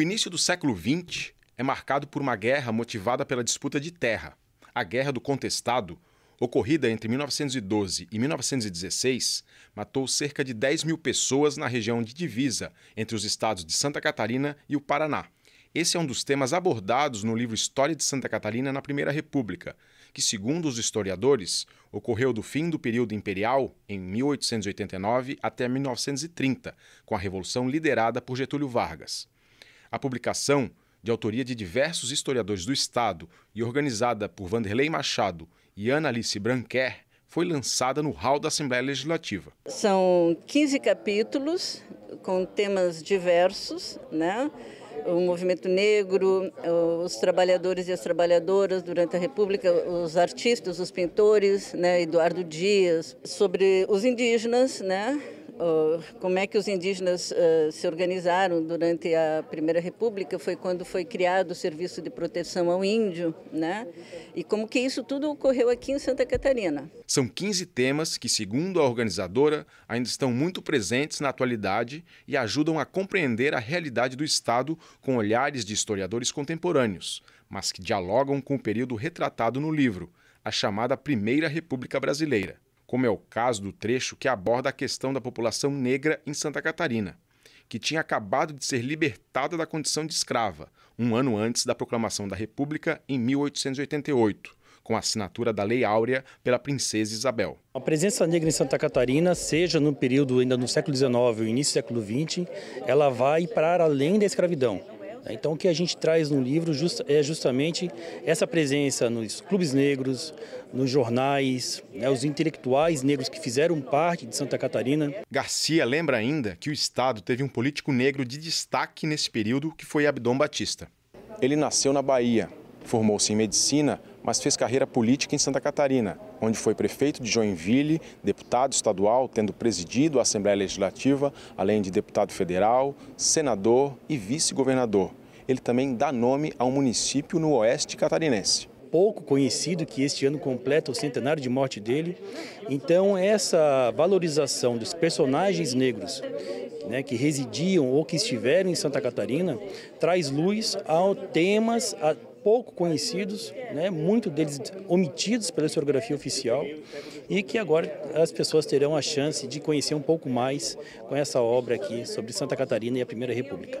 O início do século XX é marcado por uma guerra motivada pela disputa de terra. A Guerra do Contestado, ocorrida entre 1912 e 1916, matou cerca de 10 mil pessoas na região de divisa entre os estados de Santa Catarina e o Paraná. Esse é um dos temas abordados no livro História de Santa Catarina na Primeira República, que, segundo os historiadores, ocorreu do fim do período imperial, em 1889, até 1930, com a Revolução liderada por Getúlio Vargas. A publicação, de autoria de diversos historiadores do Estado e organizada por Vanderlei Machado e Ana Alice Branquer, foi lançada no hall da Assembleia Legislativa. São 15 capítulos com temas diversos, né? o movimento negro, os trabalhadores e as trabalhadoras durante a República, os artistas, os pintores, né? Eduardo Dias, sobre os indígenas, né? Ah, como é que os indígenas ah, se organizaram durante a Primeira República foi quando foi criado o Serviço de Proteção ao Índio, né? E como que isso tudo ocorreu aqui em Santa Catarina. São 15 temas que, segundo a organizadora, ainda estão muito presentes na atualidade e ajudam a compreender a realidade do Estado com olhares de historiadores contemporâneos, mas que dialogam com o período retratado no livro, a chamada Primeira República Brasileira como é o caso do trecho que aborda a questão da população negra em Santa Catarina, que tinha acabado de ser libertada da condição de escrava, um ano antes da proclamação da República, em 1888 com a assinatura da Lei Áurea pela princesa Isabel. A presença negra em Santa Catarina, seja no período ainda no século XIX ou início do século XX, ela vai para além da escravidão. É, então, o que a gente traz no livro é justamente essa presença nos clubes negros, nos jornais, né, os intelectuais negros que fizeram parte de Santa Catarina. Garcia lembra ainda que o Estado teve um político negro de destaque nesse período, que foi Abdom Batista. Ele nasceu na Bahia, formou-se em medicina mas fez carreira política em Santa Catarina, onde foi prefeito de Joinville, deputado estadual, tendo presidido a Assembleia Legislativa, além de deputado federal, senador e vice-governador. Ele também dá nome a um município no oeste catarinense pouco conhecido, que este ano completa o centenário de morte dele. Então, essa valorização dos personagens negros né, que residiam ou que estiveram em Santa Catarina traz luz a temas, a pouco conhecidos, né, muito deles omitidos pela historiografia oficial, e que agora as pessoas terão a chance de conhecer um pouco mais com essa obra aqui sobre Santa Catarina e a Primeira República.